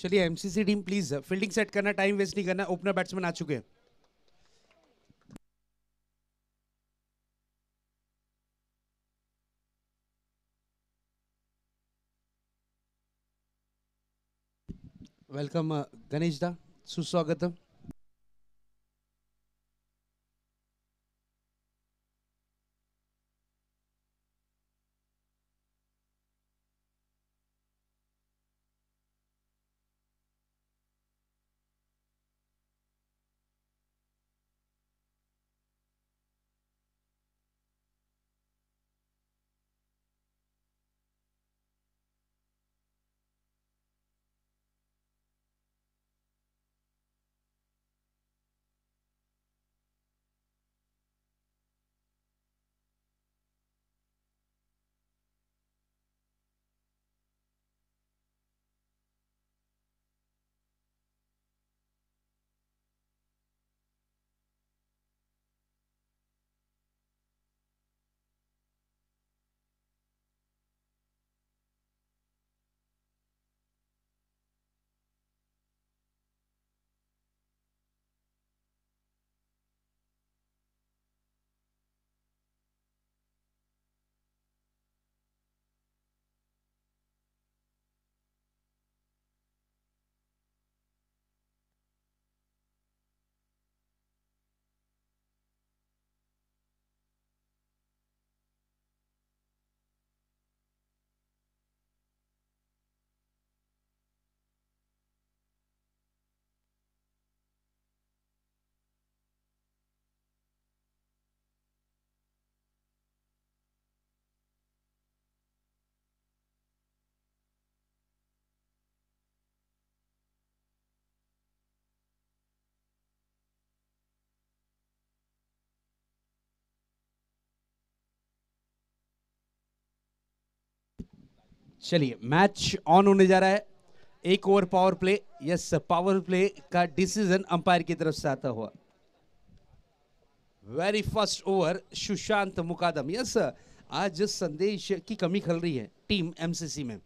चलिए MCC team please fielding set करना time waste नहीं करना ओपनर बैट्समैन आ चुके हैं वेलकम गणेश uh, दा सुस्वागतम चलिए मैच ऑन होने जा रहा है एक over power play yes power play का डिसीजन अंपायर की तरफ से आता हुआ very first over Sushant Mukadam yes आज संदेश की कमी खल रही है टीम एमसीसी में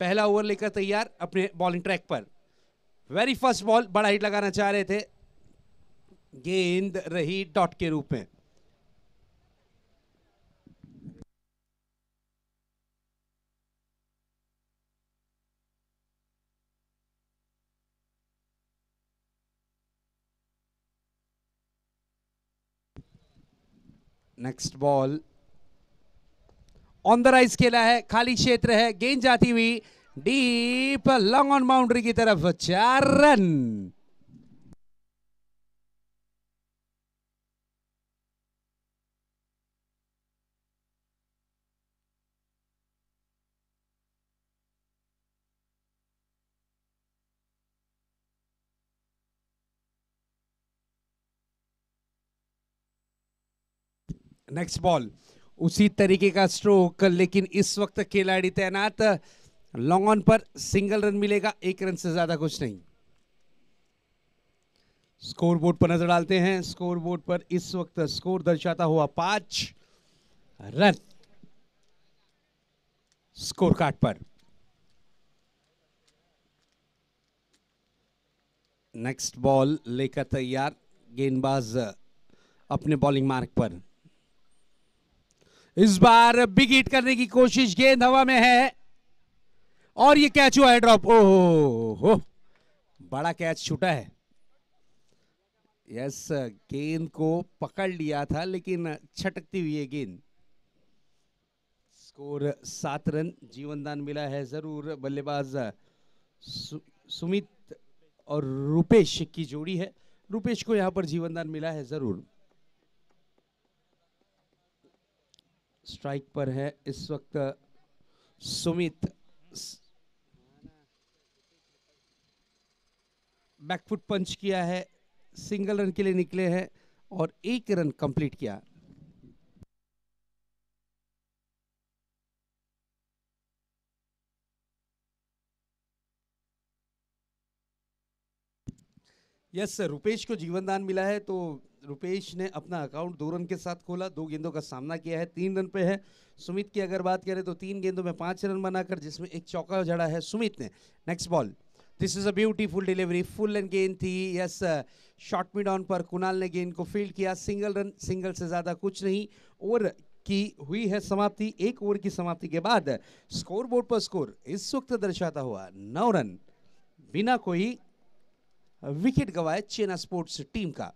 पहला ओवर लेकर तैयार अपने बॉलिंग ट्रैक पर वेरी फर्स्ट बॉल बड़ा हिट लगाना चाह रहे थे गेंद रही डॉट के रूप में next ball on the rise खेला है खाली क्षेत्र है गेंद जाती हुई डीप लॉन्ग ऑन बाउंड्री की तरफ चार रन नेक्स्ट बॉल उसी तरीके का स्ट्रोक लेकिन इस वक्त खिलाड़ी तैनात लॉन्ग ऑन पर सिंगल रन मिलेगा एक रन से ज्यादा कुछ नहीं स्कोर बोर्ड पर नजर डालते हैं स्कोर बोर्ड पर इस वक्त स्कोर दर्शाता हुआ पांच रन स्कोर कार्ड पर नेक्स्ट बॉल लेकर तैयार गेंदबाज अपने बॉलिंग मार्ग पर इस बार बिग हिट करने की कोशिश गेंद हवा में है और ये कैच हुआ है ड्रॉप ओ हो बड़ा कैच छूटा है यस गेंद को पकड़ लिया था लेकिन छटकती हुई है गेंद स्कोर सात रन जीवनदान मिला है जरूर बल्लेबाज सु, सुमित और रुपेश की जोड़ी है रुपेश को यहां पर जीवनदान मिला है जरूर स्ट्राइक पर है इस वक्त सुमित बैकफुट पंच किया है सिंगल रन के लिए निकले हैं और एक रन कंप्लीट किया यस सर रुपेश को जीवनदान मिला है तो रुपेश ने अपना अकाउंट दो रन के साथ खोला दो गेंदों का सामना किया है तीन रन पे है सुमित की अगर बात करें तो तीन गेंदों में पांच रन बनाकर जिसमें एक चौका जड़ा है सुमित ने next ball this is a beautiful delivery full end गेंद थी यस शॉर्ट मिड ऑन पर कुणाल ने गेंद को फील्ड किया सिंगल रन सिंगल से ज़्यादा कुछ नहीं ओवर की हुई है समाप्ति एक ओवर की समाप्ति के बाद स्कोर बोर्ड पर स्कोर इस वक्त दर्शाता हुआ नौ रन बिना कोई विकेट गवाए चेना स्पोर्ट्स टीम का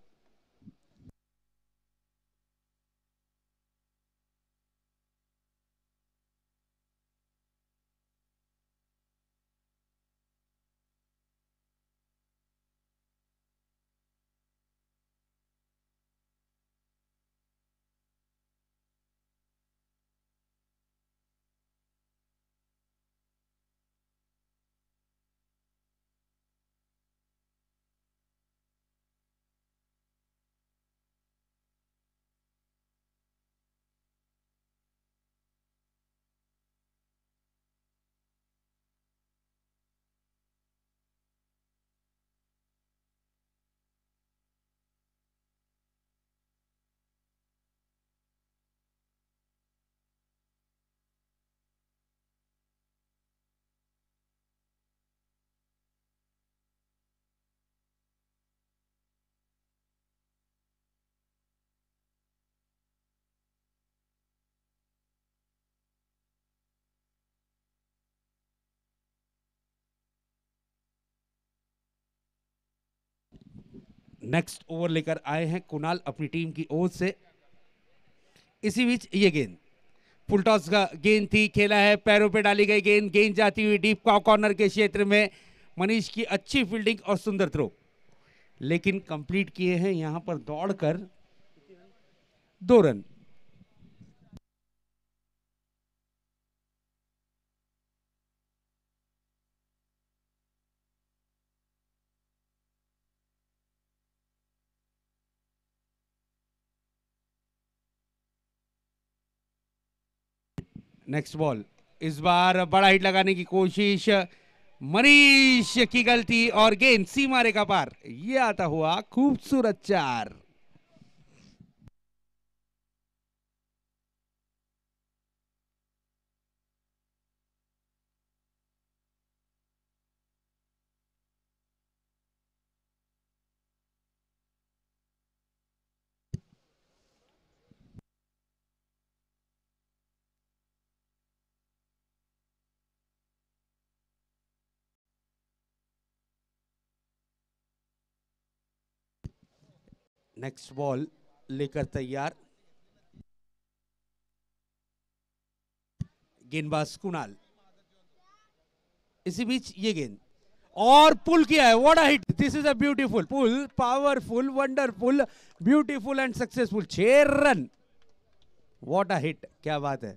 नेक्स्ट ओवर लेकर आए हैं कुणाल अपनी टीम की ओर से इसी बीच ये गेंद फुलटॉस का गेंद थी खेला है पैरों पे डाली गई गेंद गेंद जाती हुई डीप कॉर्नर के क्षेत्र में मनीष की अच्छी फील्डिंग और सुंदर थ्रो लेकिन कंप्लीट किए हैं यहां पर दौड़कर दो रन नेक्स्ट बॉल इस बार बड़ा हिट लगाने की कोशिश मनीष की गलती और गेंद सीमा रेखा पार ये आता हुआ खूबसूरत चार नेक्स्ट बॉल लेकर तैयार गेंदबाज कुणाल इसी बीच ये गेंद और पुल किया है what a hit this is a beautiful pull powerful wonderful beautiful and successful छ रन व्हाट अ हिट क्या बात है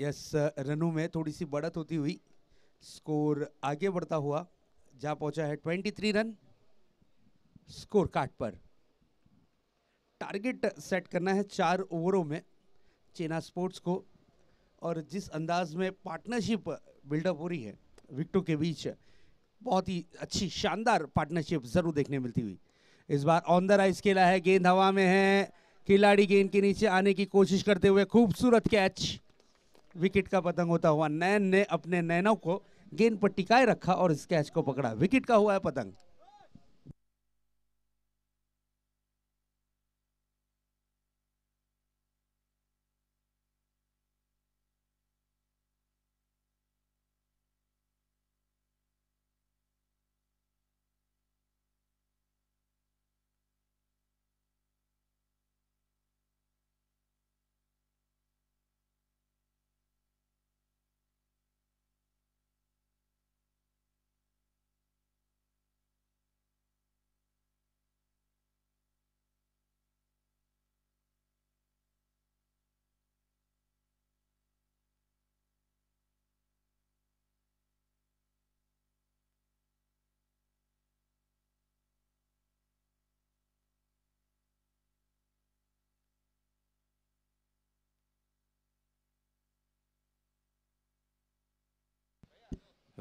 यस रनों में थोड़ी सी बढ़त होती हुई स्कोर आगे बढ़ता हुआ जा पहुंचा है 23 रन स्कोर कार्ड पर टारगेट सेट करना है चार ओवरों में चेना स्पोर्ट्स को और जिस अंदाज में पार्टनरशिप बिल्डअप हो रही है विकटों के बीच बहुत ही अच्छी शानदार पार्टनरशिप जरूर देखने मिलती हुई इस बार ऑन द राइस खेला है गेंद हवा में है खिलाड़ी गेंद के नीचे आने की कोशिश करते हुए खूबसूरत कैच विकेट का पतंग होता हुआ नैन ने अपने नैनों को गेंद पर टिकाए रखा और स्कैच को पकड़ा विकेट का हुआ है पतंग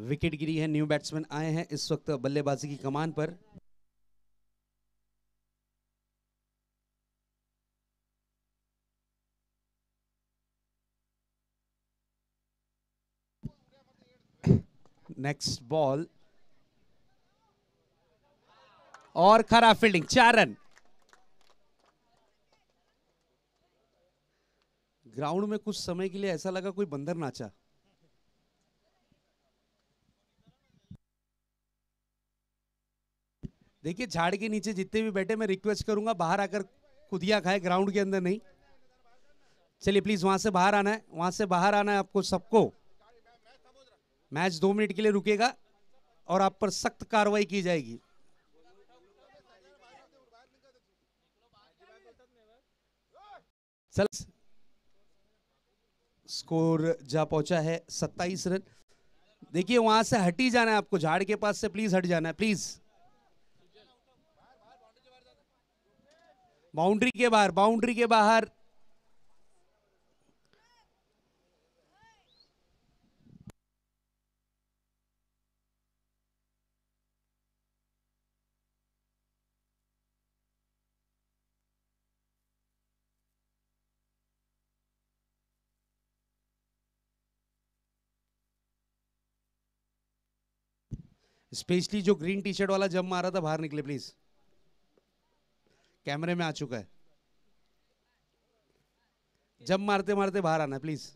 विकेट गिरी है न्यू बैट्समैन आए हैं इस वक्त बल्लेबाजी की कमान पर नेक्स्ट बॉल और खराब फील्डिंग चार रन ग्राउंड में कुछ समय के लिए ऐसा लगा कोई बंदर नाचा देखिए झाड़ के नीचे जितने भी बैठे मैं रिक्वेस्ट करूंगा बाहर आकर खुदिया खाए ग्राउंड के अंदर नहीं चलिए प्लीज वहां से बाहर आना है वहां से बाहर आना है आपको सबको मैच दो मिनट के लिए रुकेगा और आप पर सख्त कार्रवाई की जाएगी चल स्कोर जा पहुंचा है सत्ताईस रन देखिए वहां से हट ही जाना है आपको झाड़ के पास से प्लीज हट जाना है प्लीज बाउंड्री के बाहर बाउंड्री के बाहर स्पेशली जो ग्रीन टी शर्ट वाला जब मारा था बाहर निकले प्लीज़ कैमरे में आ चुका है जब मारते मारते बाहर आना please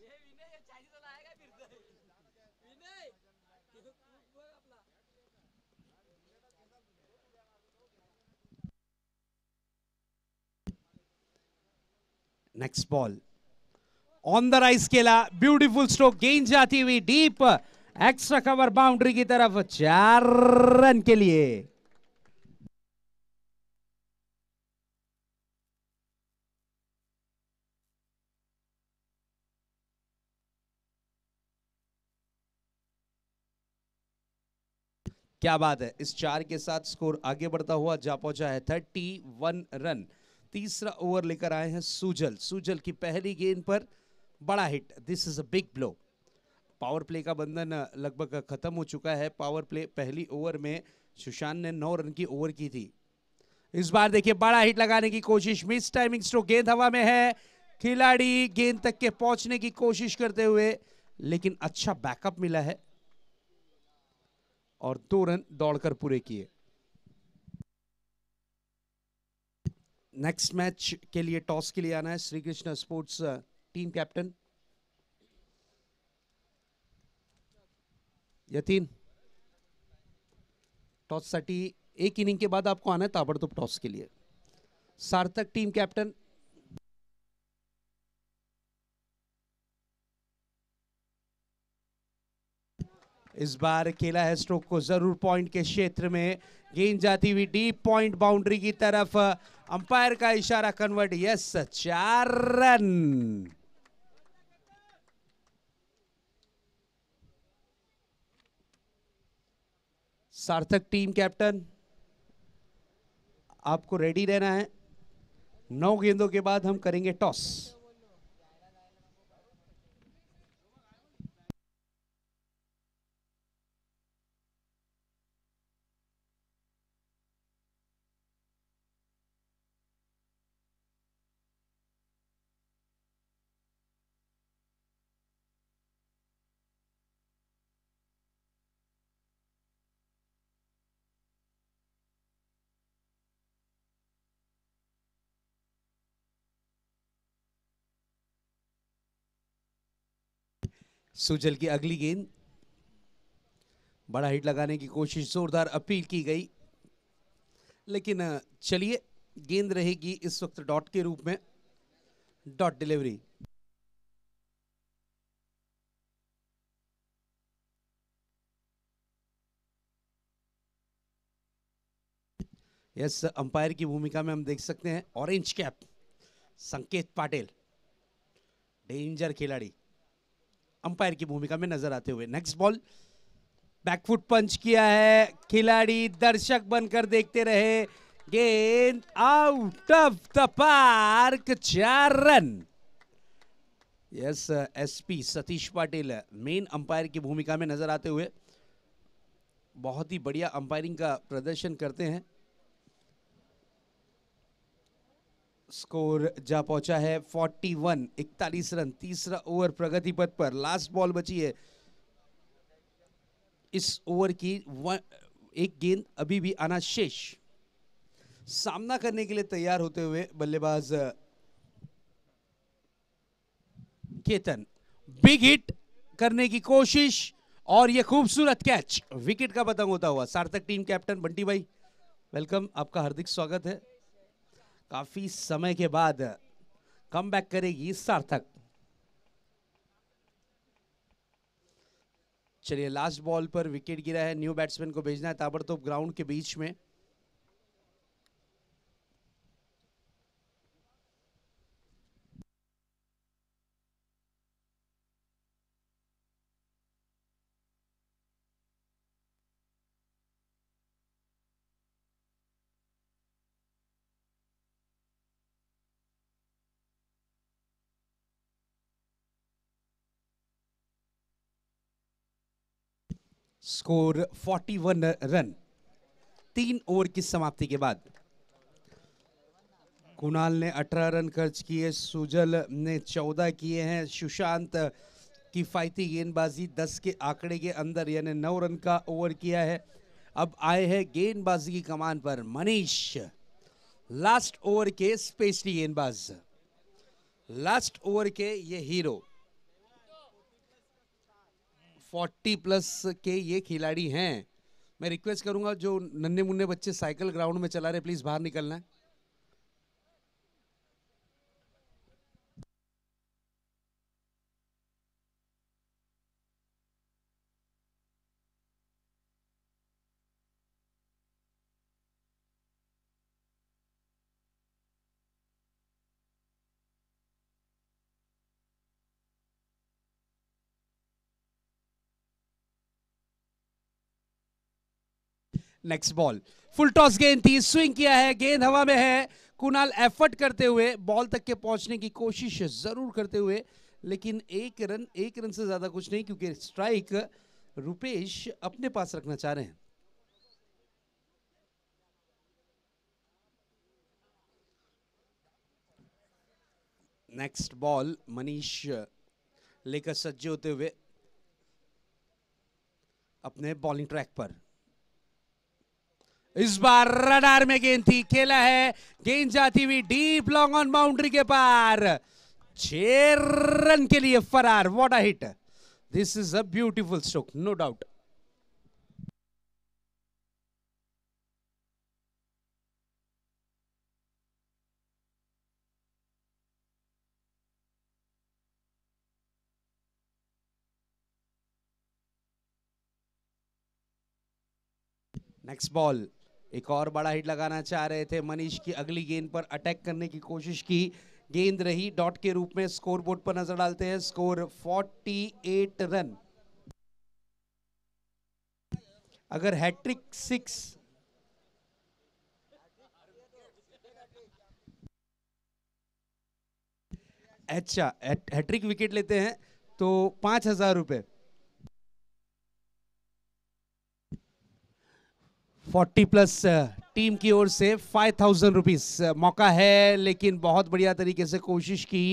next ball on the rise केला ब्यूटीफुल स्ट्रोक गेंद जाती हुई डीप एक्स्ट्रा कवर बाउंड्री की तरफ चार रन के लिए क्या बात है इस चार के साथ स्कोर आगे बढ़ता हुआ जा पहुंचा है थर्टी वन रन तीसरा ओवर लेकर आए हैं सुजल सुजल की पहली गेंद पर बड़ा hit this is a big blow power play का बंधन लगभग खत्म हो चुका है पावर प्ले पहली ओवर में सुशांत ने नौ रन की ओवर की थी इस बार देखिए बड़ा हिट लगाने की कोशिश मिस टाइमिंग स्ट्रोक गेंद हवा में है खिलाड़ी गेंद तक के पहुंचने की कोशिश करते हुए लेकिन अच्छा बैकअप मिला है और दो रन दौड़कर पूरे किए नेक्स्ट मैच के लिए टॉस के लिए आना है Shri Krishna sports team captain Yatin toss सटी एक इनिंग के बाद आपको आना है ताबड़तोब टॉस के लिए सार्थक टीम कैप्टन इस बार केला है स्ट्रोक को जरूर पॉइंट के क्षेत्र में गेंद जाती हुई डीप पॉइंट बाउंड्री की तरफ अंपायर का इशारा कन्वर्ट यस चार रन सार्थक टीम कैप्टन आपको रेडी रहना है नौ गेंदों के बाद हम करेंगे टॉस सुजल की अगली गेंद बड़ा हिट लगाने की कोशिश जोरदार अपील की गई लेकिन चलिए गेंद रहेगी इस वक्त डॉट के रूप में डॉट डिलीवरी यस अंपायर की भूमिका में हम देख सकते हैं ऑरेंज कैप संकेत पाटिल डेंजर खिलाड़ी अंपायर की भूमिका में नजर आते हुए नेक्स्ट बॉल बैकफुट पंच किया है खिलाड़ी दर्शक बनकर देखते रहे गेंद आउट ऑफ द पार्क चार run yes SP Satish Patil main umpire की भूमिका में नजर आते हुए बहुत ही बढ़िया अंपायरिंग का प्रदर्शन करते हैं स्कोर जा पहुंचा है 41 इकतालीस रन तीसरा ओवर प्रगति पथ पर लास्ट बॉल बची है इस ओवर की एक गेंद अभी भी आना शेष सामना करने के लिए तैयार होते हुए बल्लेबाज केतन बिग हिट करने की कोशिश और यह खूबसूरत कैच विकेट का पतंग होता हुआ सार्थक टीम कैप्टन बंटी भाई वेलकम आपका हार्दिक स्वागत है काफ़ी समय के बाद कम बैक करेगी सार्थक चलिए लास्ट बॉल पर विकेट गिरा है न्यू बैट्समैन को भेजना है ताबड़तोप ग्राउंड के बीच में स्कोर 41 रन तीन ओवर की समाप्ति के बाद कुणाल ने 18 रन खर्च किए सुजल ने 14 किए हैं सुशांत किफ़ायती गेंदबाजी 10 के आंकड़े के अंदर यानी 9 रन का ओवर किया है अब आए हैं गेंदबाजी की कमान पर मनीष लास्ट ओवर के स्पेशली गेंदबाज लास्ट ओवर के ये हीरो 40 प्लस के ये खिलाड़ी हैं मैं रिक्वेस्ट करूंगा जो नन्हे मुन्ने बच्चे साइकिल ग्राउंड में चला रहे प्लीज़ बाहर निकलना है नेक्स्ट बॉल फुल टॉस गेंद थी स्विंग किया है गेंद हवा में है कुणाल एफर्ट करते हुए बॉल तक के पहुंचने की कोशिश जरूर करते हुए लेकिन एक रन एक रन से ज्यादा कुछ नहीं क्योंकि स्ट्राइक रुपेश अपने पास रखना चाह रहे हैं नेक्स्ट बॉल मनीष लेकर सज्जे होते हुए अपने बॉलिंग ट्रैक पर इस बार रडार में गेंद थी खेला है गेंद जाती हुई डीप लॉन्ग ऑन बाउंड्री के पार छह रन के लिए फरार what a hit this is a beautiful stroke no doubt Next ball. एक और बड़ा हिट लगाना चाह रहे थे मनीष की अगली गेंद पर अटैक करने की कोशिश की गेंद रही डॉट के रूप में स्कोर बोर्ड पर नजर डालते हैं स्कोर 48 रन अगर हैट्रिक सिक्स अच्छा हैट्रिक विकेट लेते हैं तो पांच हजार रुपये 40 प्लस टीम की ओर से फाइव थाउजेंड रुपीज़ मौका है लेकिन बहुत बढ़िया तरीके से कोशिश की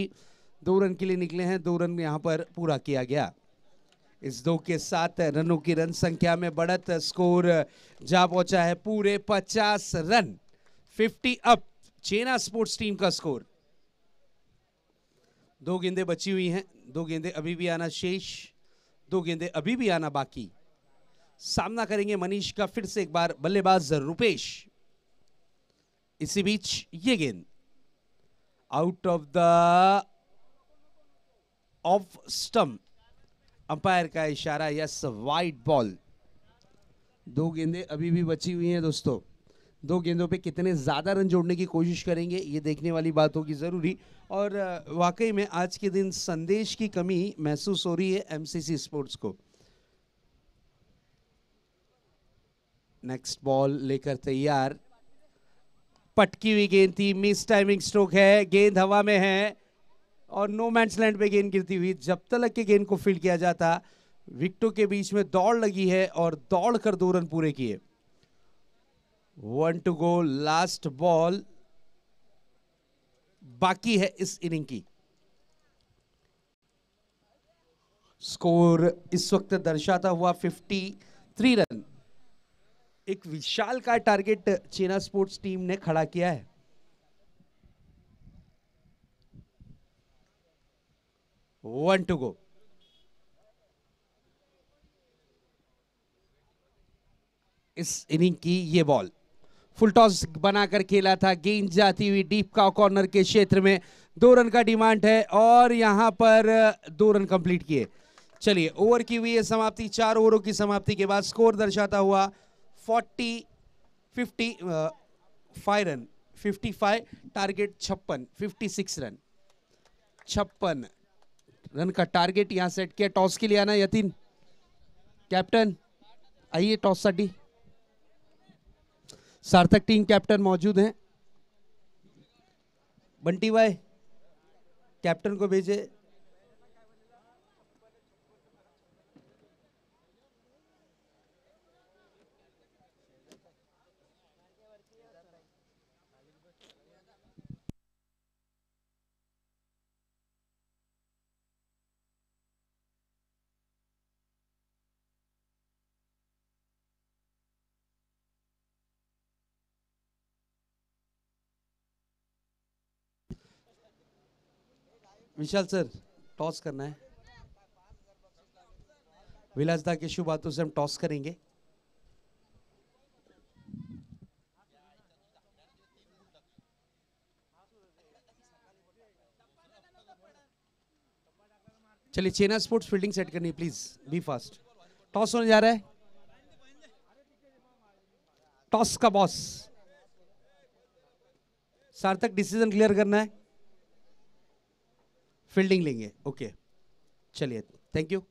दो रन के लिए निकले हैं दो रन यहाँ पर पूरा किया गया इस दो के साथ रनों की रन संख्या में बढ़त स्कोर uh, uh, जा पहुंचा है पूरे 50 run 50 up Chena sports team का स्कोर दो गेंदे बची हुई हैं दो गेंदे अभी भी आना शेष दो गेंदे अभी भी आना बाकी सामना करेंगे मनीष का फिर से एक बार बल्लेबाज रूपेश इसी बीच ये गेंद out of the off stump umpire का इशारा यस वाइट बॉल दो गेंदे अभी भी बची हुई हैं दोस्तों दो गेंदों पे कितने ज़्यादा रन जोड़ने की कोशिश करेंगे ये देखने वाली बात होगी ज़रूरी और वाकई में आज के दिन संदेश की कमी महसूस हो रही है एमसीसी स्पोर्ट्स को नेक्स्ट बॉल लेकर तैयार पटकी हुई गेंद थी मिस टाइमिंग स्ट्रोक है गेंद हवा में है और नो मैंस लैंड पे गेंद गिरती हुई जब तक के गेंद को फील्ड किया जाता विकटों के बीच में दौड़ लगी है और दौड़ कर दो रन पूरे किए one two go last ball बाकी है इस इनिंग की स्कोर इस वक्त दर्शाता हुआ 53 रन एक विशाल का टारगेट चीना स्पोर्ट्स टीम ने खड़ा किया है वन टू गो इस इनिंग की ये बॉल फुल टॉस बनाकर खेला था गेंद जाती हुई डीप का कॉर्नर के क्षेत्र में दो रन का डिमांड है और यहां पर दो रन कंप्लीट किए चलिए ओवर की हुई है समाप्ति चार ओवरों की समाप्ति के बाद स्कोर दर्शाता हुआ forty fifty five run fifty five target छप्पन फिफ्टी सिक्स रन छप्पन रन का टारगेट यहाँ सेट किया टॉस के लिए आना यतीन कैप्टन आइए टॉस साठी सार्थक टीम कैप्टन मौजूद हैं बंटी भाई कैप्टन को भेजे विशाल सर टॉस करना है विलासदा की शुभ बातों से हम टॉस करेंगे चलिए चेना स्पोर्ट्स फील्डिंग सेट करनी प्लीज बी फास्ट टॉस होने जा रहा है टॉस का बॉस सार्थक डिसीजन क्लियर करना है फील्डिंग लेंगे ओके चलिए थैंक यू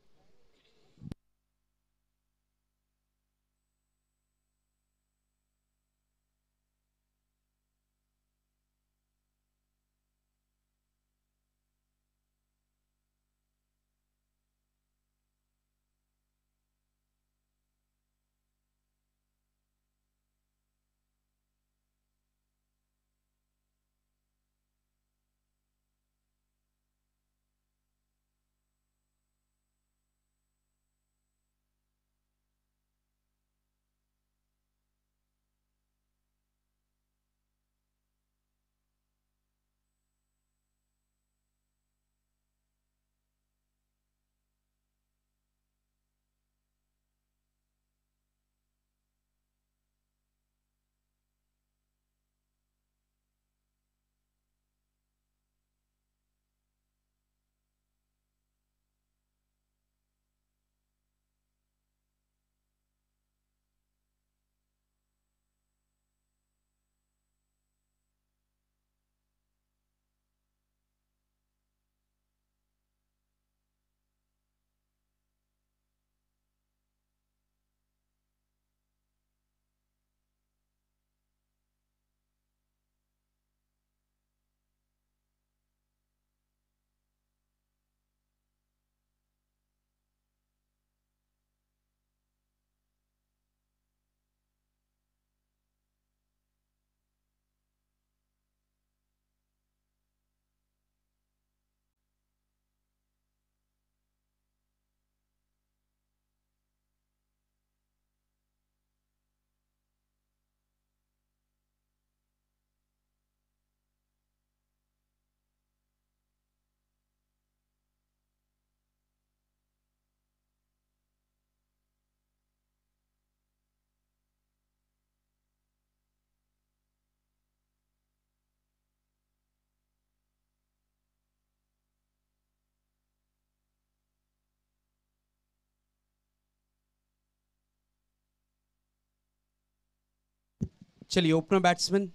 चलिए ओपनर बैट्समैन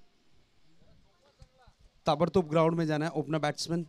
ताबड़तोप ग्राउंड में जाना है opener batsman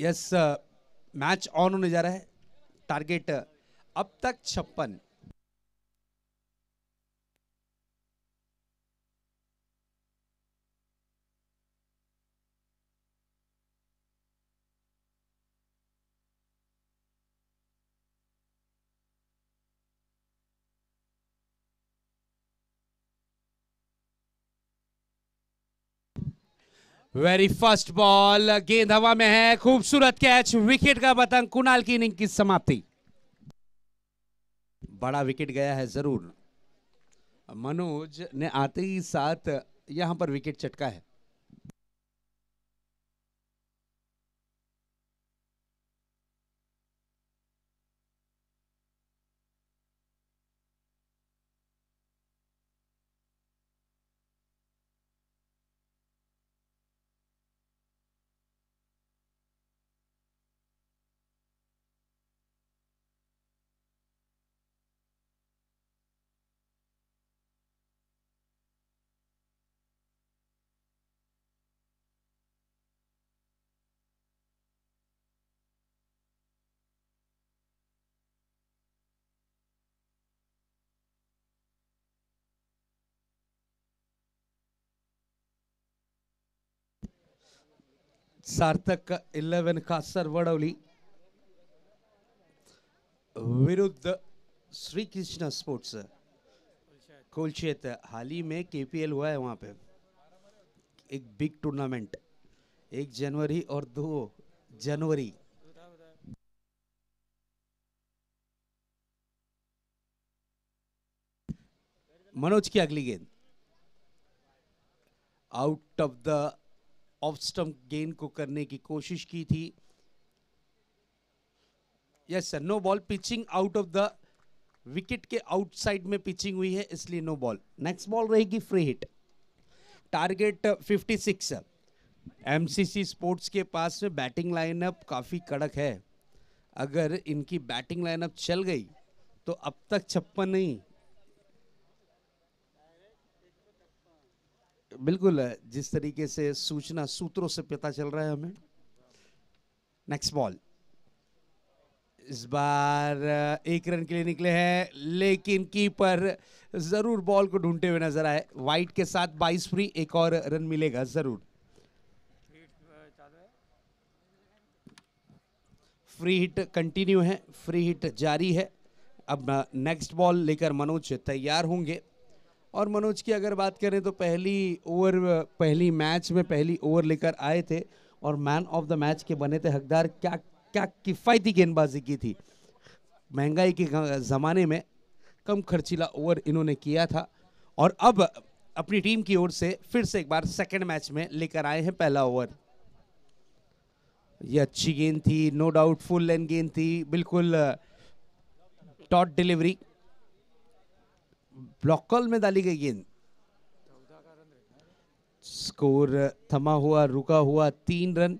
yes match on होने जा रहा है टारगेट अब तक छप्पन वेरी फर्स्ट बॉल गेंद हवा में है खूबसूरत कैच विकेट का बतंग कुणाल की इनिंग की समाप्ति बड़ा विकेट गया है जरूर मनोज ने आते ही साथ यहां पर विकेट चटका है सार्थक इलेवन कासर वडवली विरुद्ध श्री कृष्ण स्पोर्ट्स कोलचेत हाल ही में केपीएल हुआ है वहाँ पे एक बिग टूर्नामेंट एक जनवरी और दो जनवरी मनोज की अगली गेंद out of the off stump गेन को करने की कोशिश की थी yes sir no ball pitching out of the wicket के आउटसाइड में पिचिंग हुई है इसलिए नो बॉल नेक्स्ट बॉल रहेगी free hit target 56 MCC sports के पास में बैटिंग लाइनअप काफ़ी कड़क है अगर इनकी बैटिंग लाइनअप चल गई तो अब तक छप्पन नहीं बिल्कुल जिस तरीके से सूचना सूत्रों से पता चल रहा है हमें नेक्स्ट बॉल इस बार एक रन के लिए निकले हैं लेकिन कीपर जरूर बॉल को ढूंढते हुए नजर आए वाइट के साथ 22 फ्री एक और रन मिलेगा जरूर फ्री हिट कंटिन्यू है फ्री हिट जारी है अब नेक्स्ट बॉल लेकर मनोज तैयार होंगे और मनोज की अगर बात करें तो पहली ओवर पहली मैच में पहली ओवर लेकर आए थे और मैन ऑफ द मैच के बने थे हकदार क्या क्या किफ़ायती गेंदबाजी की थी महंगाई के ज़माने में कम खर्चीला ओवर इन्होंने किया था और अब अपनी टीम की ओर से फिर से एक बार सेकेंड मैच में लेकर आए हैं पहला ओवर ये अच्छी गेंद थी नो डाउट फुल लेन गेंद थी बिल्कुल टॉट uh, डिलीवरी ಬ್ಲಾಕ್ में डाली गई गेंद स्कोर थमा हुआ रुका हुआ तीन रन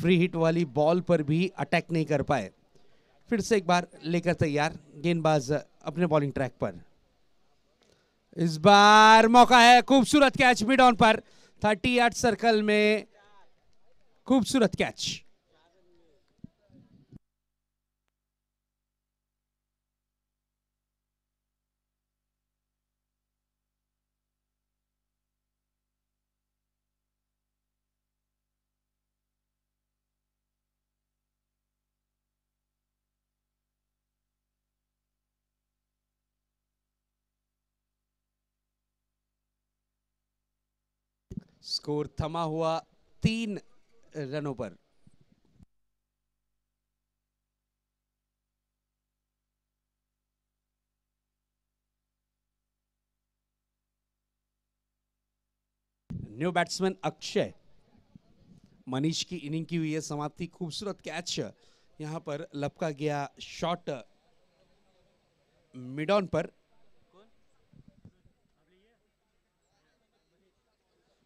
फ्री हिट वाली बॉल पर भी अटैक नहीं कर पाए फिर से एक बार लेकर तैयार गेंदबाज अपने बॉलिंग ट्रैक पर इस बार मौका है खूबसूरत कैच मिड ऑन पर थर्टी एट सर्कल में खूबसूरत कैच स्कोर थमा हुआ तीन रनों पर न्यू बैट्समैन अक्षय मनीष की इनिंग की हुई है समाप्ति खूबसूरत कैच यहां पर लपका गया शॉट मिड ऑन पर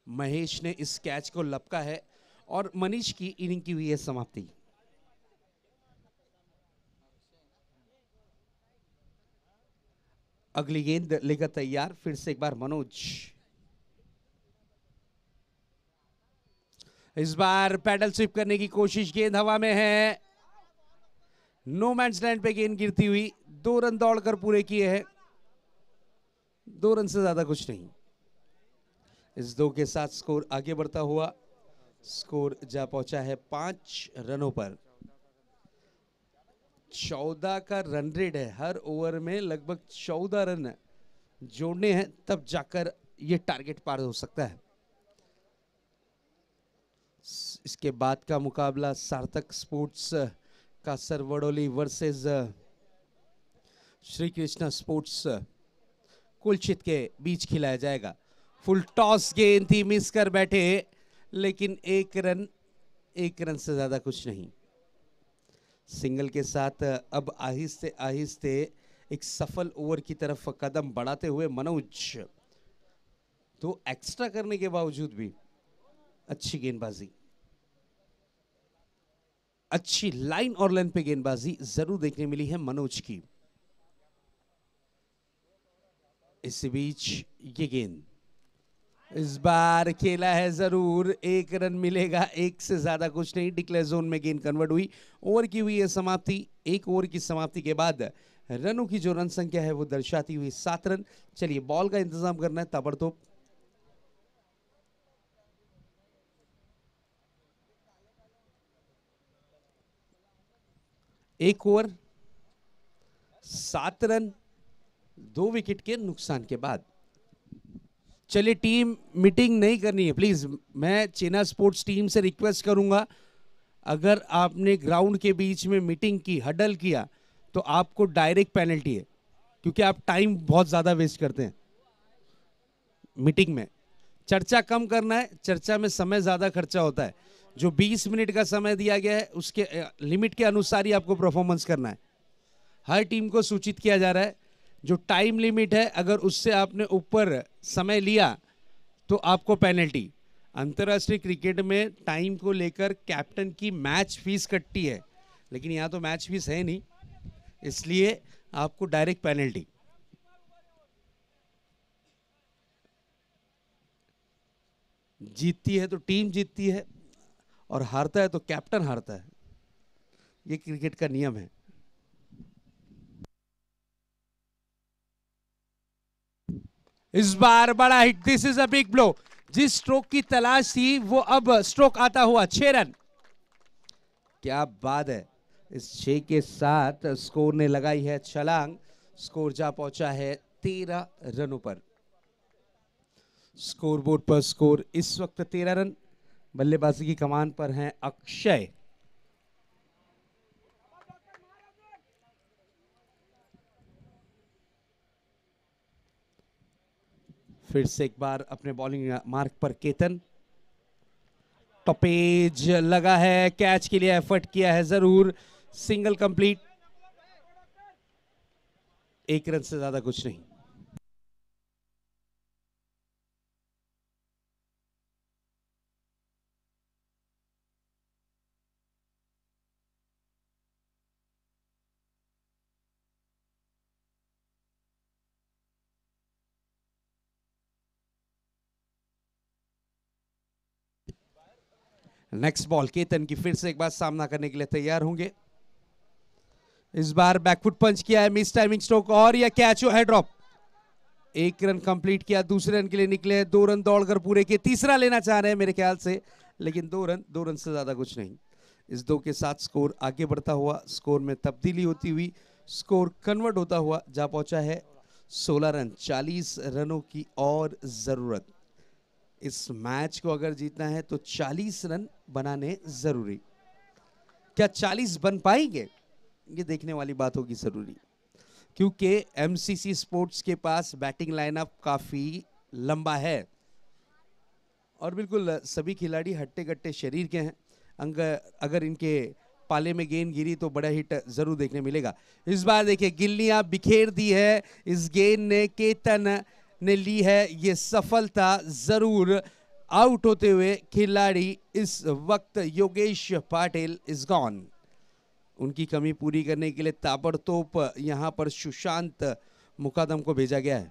महेश ने इस कैच को लपका है और मनीष की इनिंग की हुई है समाप्ति अगली गेंद लेकर तैयार फिर से एक बार मनोज इस बार पैडल स्विप करने की कोशिश गेंद हवा में है नो मैन स्टैंड पे गेंद गिरती हुई दो रन दौड़कर पूरे किए हैं दो रन से ज्यादा कुछ नहीं इस दो के साथ स्कोर आगे बढ़ता हुआ स्कोर जा पहुंचा है पांच रनों पर चौदह का रन रेट है हर ओवर में लगभग चौदह रन जोड़ने हैं तब जाकर ये टारगेट पार हो सकता है इसके बाद का मुकाबला सार्थक स्पोर्ट्स का सरवड़ोली वर्सेस श्री कृष्णा स्पोर्ट्स कुलचित के बीच खिलाया जाएगा फुल टॉस गेंद थी मिस कर बैठे लेकिन एक रन एक रन से ज़्यादा कुछ नहीं सिंगल के साथ अब आहिस्ते आहिस्ते एक सफल ओवर की तरफ कदम बढ़ाते हुए मनोज तो एक्स्ट्रा करने के बावजूद भी अच्छी गेंदबाजी अच्छी लाइन और लेंथ पे गेंदबाजी जरूर देखने मिली है मनोज की इस बीच ये गेंद इस बार खेला है जरूर एक रन मिलेगा एक से ज्यादा कुछ नहीं डिक्लेयर जोन में गेंद कन्वर्ट हुई ओवर की हुई है समाप्ति एक ओवर की समाप्ति के बाद रनों की जो रन संख्या है वो दर्शाती हुई सात रन चलिए बॉल का इंतजाम करना है ताबड़तोप एक ओवर सात रन दो विकेट के नुकसान के बाद चलिए टीम मीटिंग नहीं करनी है प्लीज़ मैं चेना स्पोर्ट्स टीम से रिक्वेस्ट करूंगा अगर आपने ग्राउंड के बीच में मीटिंग की हडल किया तो आपको डायरेक्ट पेनल्टी है क्योंकि आप टाइम बहुत ज़्यादा वेस्ट करते हैं मीटिंग में चर्चा कम करना है चर्चा में समय ज़्यादा खर्चा होता है जो 20 मिनट का समय दिया गया है उसके लिमिट के अनुसार ही आपको परफॉर्मेंस करना है हर टीम को सूचित किया जा रहा है जो टाइम लिमिट है अगर उससे आपने ऊपर समय लिया तो आपको पेनल्टी अंतर्राष्ट्रीय क्रिकेट में टाइम को लेकर कैप्टन की मैच फीस कटती है लेकिन यहाँ तो मैच फीस है नहीं इसलिए आपको डायरेक्ट पेनल्टी जीतती है तो टीम जीतती है और हारता है तो कैप्टन हारता है ये क्रिकेट का नियम है इस बार बड़ा hit this is a big blow जिस स्ट्रोक की तलाश थी वो अब स्ट्रोक आता हुआ छह रन क्या बात है इस छे के साथ स्कोर ने लगाई है छलांग स्कोर जा पहुंचा है तेरह रनों पर स्कोरबोर्ड पर स्कोर इस वक्त तेरह रन बल्लेबाजी की कमान पर हैं अक्षय फिर से एक बार अपने बॉलिंग मार्क पर केतन टॉपेज लगा है कैच के लिए एफर्ट किया है जरूर सिंगल कंप्लीट एक रन से ज्यादा कुछ नहीं नेक्स्ट बॉल केतन की फिर से एक बार सामना करने के लिए तैयार होंगे इस बार बैकफुट पंच किया है मिस टाइमिंग स्ट्रोक और या कैच है ड्रॉप एक रन कंप्लीट किया दूसरे रन के लिए निकले दो रन दौड़कर पूरे के तीसरा लेना चाह रहे हैं मेरे ख्याल से लेकिन दो रन दो रन से ज़्यादा कुछ नहीं इस दो के साथ स्कोर आगे बढ़ता हुआ स्कोर में तब्दीली होती हुई स्कोर कन्वर्ट होता हुआ जा पहुंचा है 16 रन 40 रनों की और ज़रूरत इस मैच को अगर जीतना है तो 40 रन बनाने जरूरी क्या 40 बन पाएंगे ये देखने वाली बात होगी जरूरी क्योंकि एमसीसी स्पोर्ट्स के पास बैटिंग लाइनअप काफ़ी लंबा है और बिल्कुल सभी खिलाड़ी हट्टे कट्टे शरीर के हैं अंग अगर इनके पाले में गेंद गिरी तो बड़ा हिट जरूर देखने मिलेगा इस बार देखिए गिल्लियां बिखेर दी है इस गेंद ने केतन ने ली है ये सफलता ज़रूर आउट होते हुए खिलाड़ी इस वक्त योगेश पाटिल इज गॉन उनकी कमी पूरी करने के लिए ताबड़तोप यहां पर सुशांत मुकादम को भेजा गया है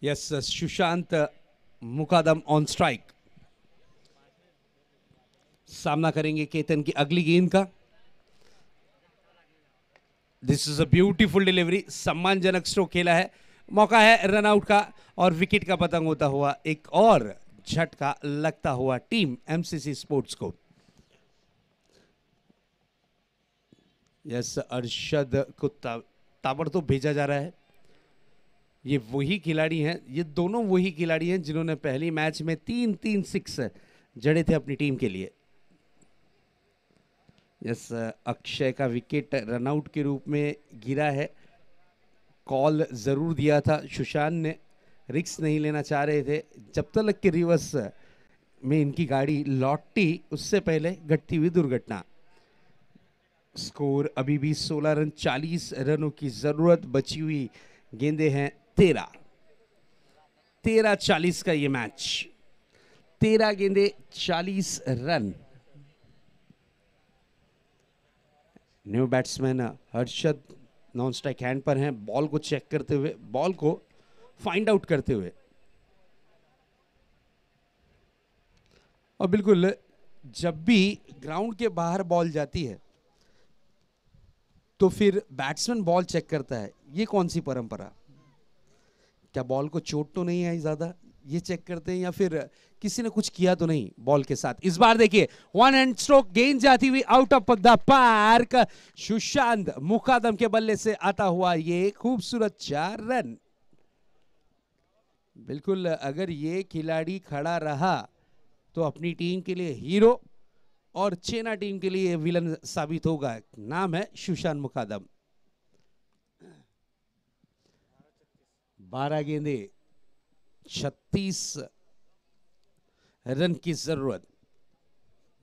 Yes, uh, Sushant uh, Mukadam on strike सामना करेंगे केतन की अगली गेंद का this is a beautiful delivery सम्मानजनक स्ट्रोक खेला है मौका है रनआउट का और विकेट का पतंग होता हुआ एक और झटका लगता हुआ टीम एमसीसी स्पोर्ट्स को यस अरशद को ताबड़तोब भेजा जा रहा है ये वही खिलाड़ी हैं ये दोनों वही खिलाड़ी हैं जिन्होंने पहली मैच में तीन तीन सिक्स जड़े थे अपनी टीम के लिए यस अक्षय का विकेट रनआउट के रूप में गिरा है कॉल ज़रूर दिया था सुशांत ने रिक्स नहीं लेना चाह रहे थे जब तक के रिवर्स में इनकी गाड़ी लौटी उससे पहले घटती हुई दुर्घटना स्कोर अभी भी 16 रन 40 रनों की ज़रूरत बची हुई गेंदे हैं तेरह तेरह चालीस का ये मैच तेरह गेंदे चालीस run new batsman uh, Harshad non strike end पर हैं बॉल को चेक करते हुए बॉल को फाइंड आउट करते हुए और बिल्कुल जब भी ग्राउंड के बाहर बॉल जाती है तो फिर बैट्समैन बॉल चेक करता है ये कौन सी परंपरा क्या बॉल को चोट तो नहीं आई ज़्यादा ये चेक करते हैं या फिर किसी ने कुछ किया तो नहीं बॉल के साथ इस बार देखिए वन एंड स्ट्रोक गेंद जाती हुई out of the park Sushant Mukadam के बल्ले से आता हुआ ये खूबसूरत चार रन बिल्कुल अगर ये खिलाड़ी खड़ा रहा तो अपनी टीम के लिए हीरो और चेना टीम के लिए विलन साबित होगा नाम है सुशांत मुकादम बारह गेंदे छत्तीस रन की जरूरत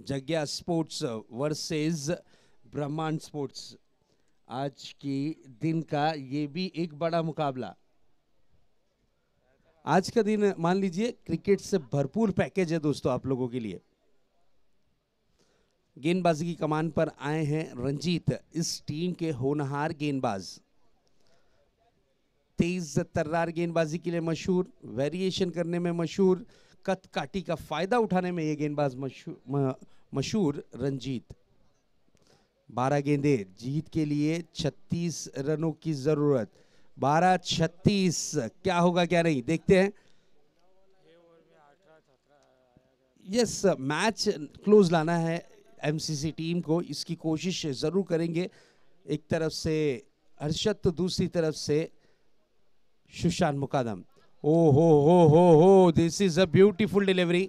Jagya sports versus Brahmand sports आज की दिन का ये भी एक बड़ा मुकाबला आज का दिन मान लीजिए क्रिकेट से भरपूर पैकेज है दोस्तों आप लोगों के लिए गेंदबाजी की कमान पर आए हैं रंजीत इस टीम के होनहार गेंदबाज़ तेज़ तर्रार गेंदबाजी के लिए मशहूर वेरिएशन करने में मशहूर कत काटी का फ़ायदा उठाने में ये गेंदबाज मशहूर रंजीत बारह गेंदे जीत के लिए छत्तीस रनों की ज़रूरत बारह छत्तीस क्या होगा क्या नहीं देखते हैं यस मैच क्लोज लाना है एमसीसी टीम को इसकी कोशिश ज़रूर करेंगे एक तरफ से हर्षद तो दूसरी तरफ से Shushan Mukadam. Oh ho ho ho ho! This is a beautiful delivery.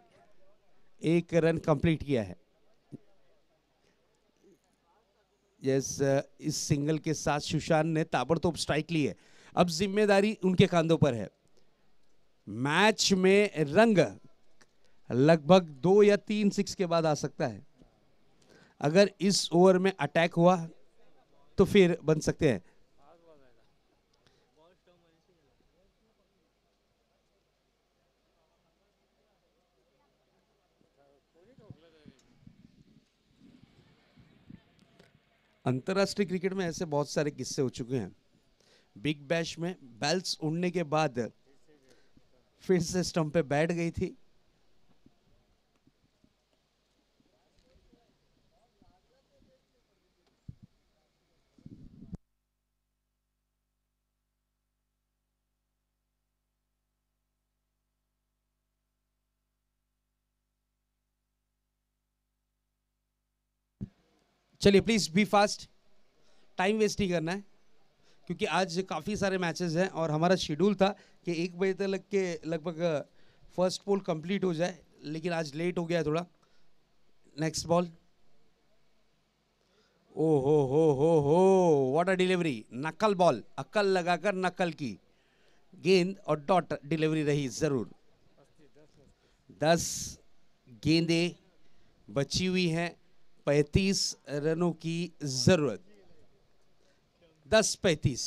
एक रन कंप्लीट किया है yes, इस सिंगल के साथ सुशांत ने ताबड़तोब स्ट्राइक ली है अब जिम्मेदारी उनके कांधों पर है मैच में रंग लगभग दो या तीन सिक्स के बाद आ सकता है अगर इस ओवर में अटैक हुआ तो फिर बन सकते हैं अंतर्राष्ट्रीय क्रिकेट में ऐसे बहुत सारे किस्से हो चुके हैं बिग बैश में बैल्स उड़ने के बाद फिर से स्टंप पे बैठ गई थी चलिए please be fast time waste ही करना है क्योंकि आज काफ़ी सारे मैचेस हैं और हमारा शेड्यूल था कि एक बजे तक लग के लगभग फर्स्ट पोल कंप्लीट हो जाए लेकिन आज लेट हो गया थोड़ा नेक्स्ट बॉल ओ हो हो हो हो what a delivery knuckle ball अक्ल लगाकर नकल की गेंद और डॉट डिलीवरी रही ज़रूर दस गेंदें बची हुई हैं पैंतीस रनों की जरूरत दस पैंतीस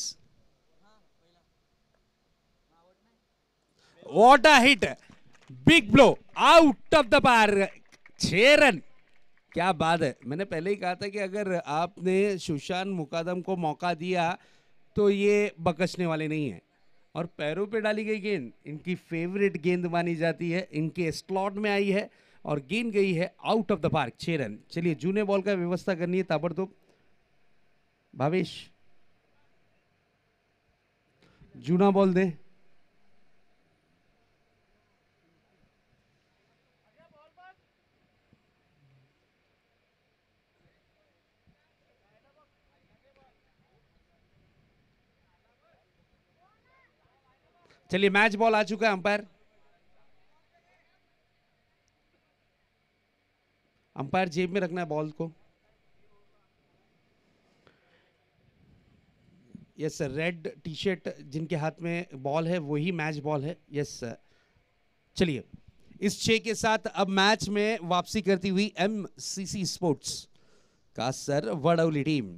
what a hit big blow out of the बार छ रन क्या बात है मैंने पहले ही कहा था कि अगर आपने सुशांत मुकादम को मौका दिया तो ये बकसने वाले नहीं है और पैरों पे डाली गई गेंद इनकी फेवरेट गेंद मानी जाती है इनके स्लॉट में आई है और गेंद गई है आउट ऑफ द पार्क छः रन चलिए जूने बॉल का व्यवस्था करनी है ताबड़तोब भावेश जूना बॉल दें चलिए मैच बॉल आ चुका है अंपायर अंपायर जेब में रखना है बॉल को yes sir red T shirt जिनके हाथ में बॉल है वही मैच बॉल है यस सर चलिए इस छे के साथ अब मैच में वापसी करती हुई एम सी सी स्पोर्ट्स का सर वड़ौली टीम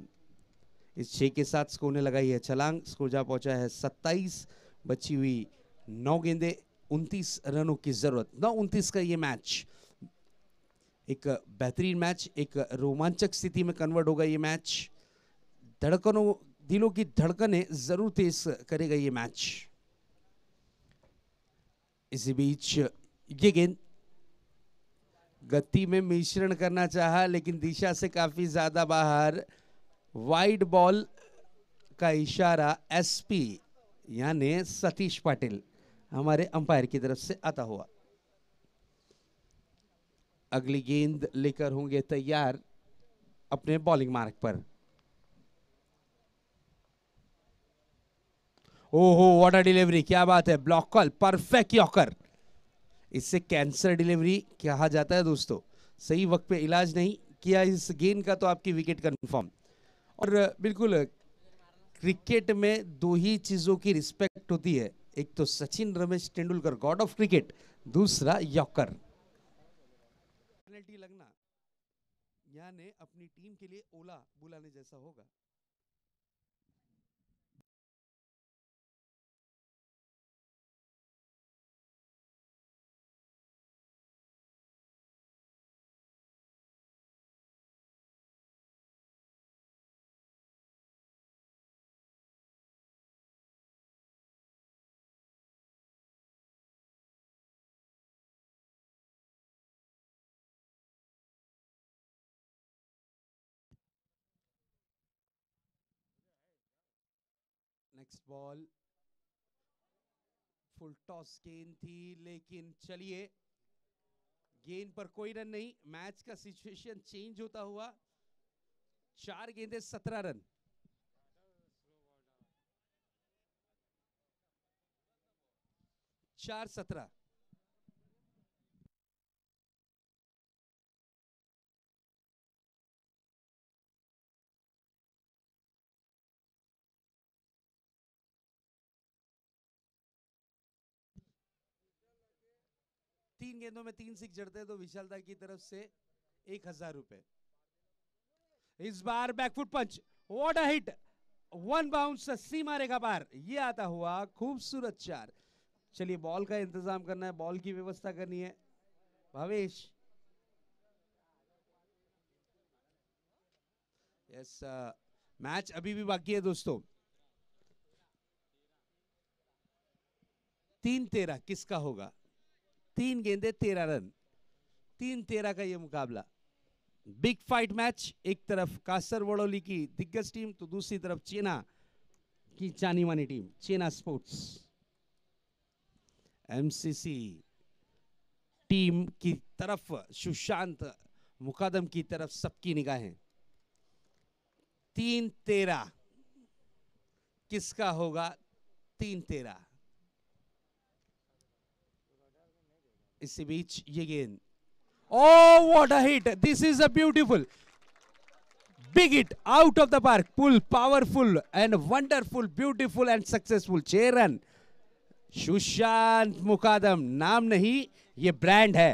इस छे के साथ स्कोर ने लगाई है छलांग स्कोर जा पहुंचा है सत्ताईस बची हुई नौ गेंदे उनतीस रनों की जरूरत नौ उनतीस का ये मैच एक बेहतरीन मैच एक रोमांचक स्थिति में कन्वर्ट होगा ये मैच धड़कनों दिलों की धड़कनें ज़रूर तेज करेगा ये मैच इसी बीच ये गेंद गति में मिश्रण करना चाहा लेकिन दिशा से काफ़ी ज़्यादा बाहर वाइड बॉल का इशारा एसपी यानी सतीश पाटिल हमारे अंपायर की तरफ से आता हुआ अगली गेंद लेकर होंगे तैयार अपने बॉलिंग मार्ग पर ओहो व्हाट अ डिलीवरी क्या बात है ब्लॉक कॉल परफेक्ट यॉकर इससे कैंसर डिलीवरी कहा जाता है दोस्तों सही वक्त पे इलाज नहीं किया इस गेंद का तो आपकी विकेट कंफर्म और बिल्कुल क्रिकेट में दो ही चीज़ों की रिस्पेक्ट होती है एक तो Sachin Ramesh Tendulkar god of cricket दूसरा यॉकर पेनल्टी लगना यानी अपनी टीम के लिए ओला बुलाने जैसा होगा नेक्स्ट बॉल फुल टॉस गेंद थी लेकिन चलिए गेंद पर कोई रन नहीं मैच का सिचुएशन चेंज होता हुआ चार गेंदे सत्रह रन चार सत्रह तीन गेंदों में तीन सिक्स जड़ते हैं तो विशालदा की तरफ से एक हजार रुपए इस बार back foot punch what a hit one bounce सीमा रेखा पार ये आता हुआ खूबसूरत चार चलिए बॉल का इंतजाम करना है बॉल की व्यवस्था करनी है भवेश यस मैच अभी भी बाकी है दोस्तों तीन तेरह किसका होगा तीन गेंदे तेरह रन तीन तेरह का ये मुकाबला बिग फाइट मैच एक तरफ कासर वड़ोली की दिग्गज टीम तो दूसरी तरफ चेना की जानी मानी team Chena sports MCC team की तरफ सुशांत मुकादम की तरफ सबकी निगाहें तीन तेरह किसका होगा तीन तेरह इसी बीच ये गेंद oh what a hit this is a beautiful big hit out of the park pull powerful and wonderful beautiful and successful चेरन सुशांत मुकादम नाम नहीं ये ब्रांड है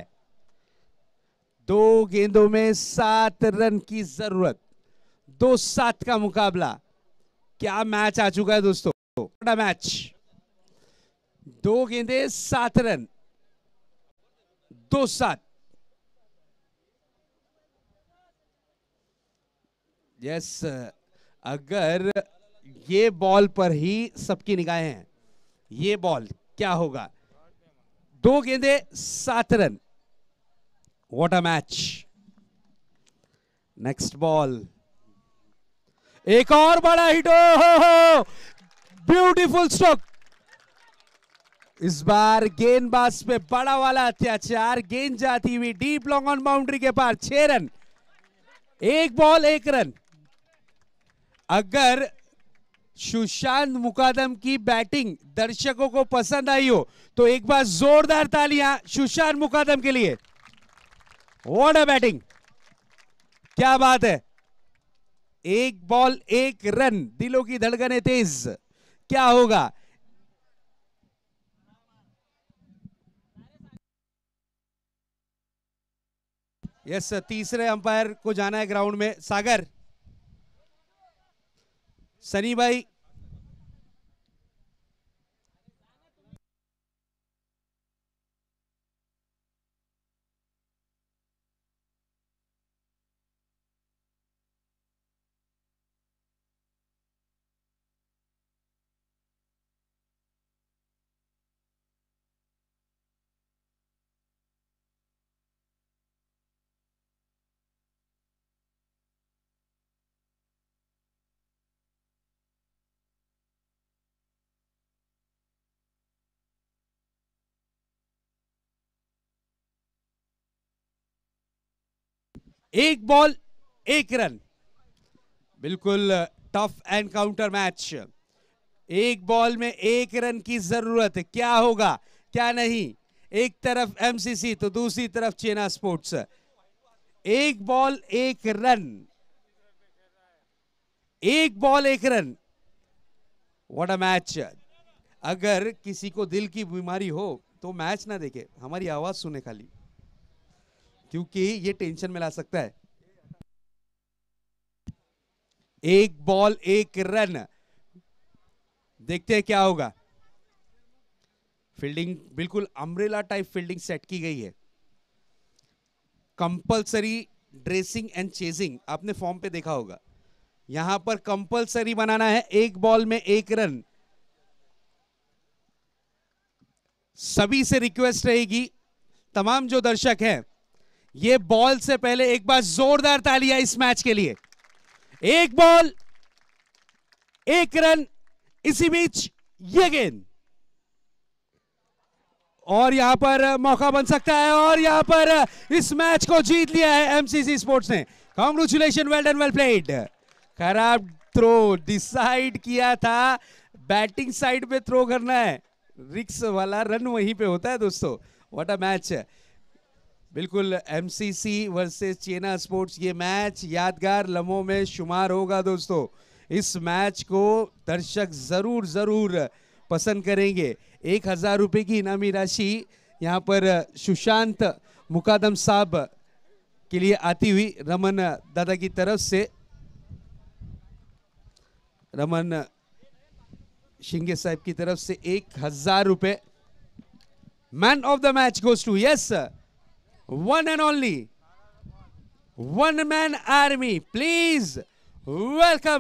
दो गेंदों में सात रन की जरूरत दो सात का मुकाबला क्या मैच आ चुका है दोस्तों मैच दो गेंदे सात रन दो सात यस अगर ये बॉल पर ही सबकी निगाहें हैं ये बॉल क्या होगा दो गेंदे सात run what a match next ball एक और बड़ा हिट हो ब्यूटीफुल स्ट्रोक इस बार गेंदबाज पे बड़ा वाला अत्याचार गेंद जाती हुई डीप लॉन्ग ऑन बाउंड्री के पार छह रन एक बॉल एक रन अगर सुशांत मुकादम की बैटिंग दर्शकों को पसंद आई हो तो एक बार जोरदार तालियां सुशांत मुकादम के लिए वॉट अ बैटिंग क्या बात है एक बॉल एक रन दिलों की धड़कने तेज क्या होगा यस सर तीसरे अंपायर को जाना है ग्राउंड में सागर सनी भाई एक बॉल एक रन बिल्कुल टफ एनकाउंटर मैच एक बॉल में एक रन की जरूरत है क्या होगा क्या नहीं एक तरफ एमसीसी तो दूसरी तरफ चेना स्पोर्ट्स एक बॉल एक रन एक बॉल एक रन व्हाट अ मैच अगर किसी को दिल की बीमारी हो तो मैच ना देखे हमारी आवाज सुने खाली क्योंकि ये टेंशन में ला सकता है एक बॉल एक रन देखते हैं क्या होगा फील्डिंग बिल्कुल अम्ब्रेला टाइप फील्डिंग सेट की गई है कंपलसरी ड्रेसिंग एंड चेजिंग आपने फॉर्म पे देखा होगा यहां पर कंपलसरी बनाना है एक बॉल में एक रन सभी से रिक्वेस्ट रहेगी तमाम जो दर्शक हैं ये बॉल से पहले एक बार जोरदार तालियां इस मैच के लिए एक बॉल एक रन इसी बीच ये गेंद और यहां पर मौका बन सकता है और यहां पर इस मैच को जीत लिया है एमसीसी स्पोर्ट्स ने congratulation well done well played खराब थ्रो डिसाइड किया था बैटिंग साइड पे थ्रो करना है रिक्स वाला रन वहीं पे होता है दोस्तों व्हाट अ मैच बिल्कुल M C C versus Chena sports ये मैच यादगार लम्हों में शुमार होगा दोस्तों इस मैच को दर्शक ज़रूर ज़रूर पसंद करेंगे एक हज़ार रुपये की इनामी राशि यहाँ पर सुशांत मुकादम साहब के लिए आती हुई रमन दादा की तरफ से रमन शिंगे साहब की तरफ से एक हज़ार रुपये man of the match goes to yes sir one and only one man army. Please welcome.